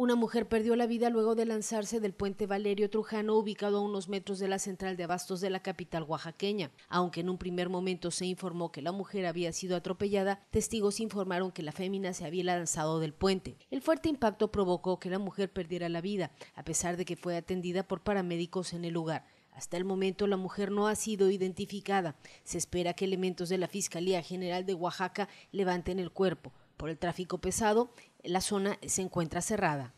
Una mujer perdió la vida luego de lanzarse del puente Valerio Trujano ubicado a unos metros de la central de abastos de la capital oaxaqueña. Aunque en un primer momento se informó que la mujer había sido atropellada, testigos informaron que la fémina se había lanzado del puente. El fuerte impacto provocó que la mujer perdiera la vida, a pesar de que fue atendida por paramédicos en el lugar. Hasta el momento la mujer no ha sido identificada. Se espera que elementos de la Fiscalía General de Oaxaca levanten el cuerpo. Por el tráfico pesado, la zona se encuentra cerrada.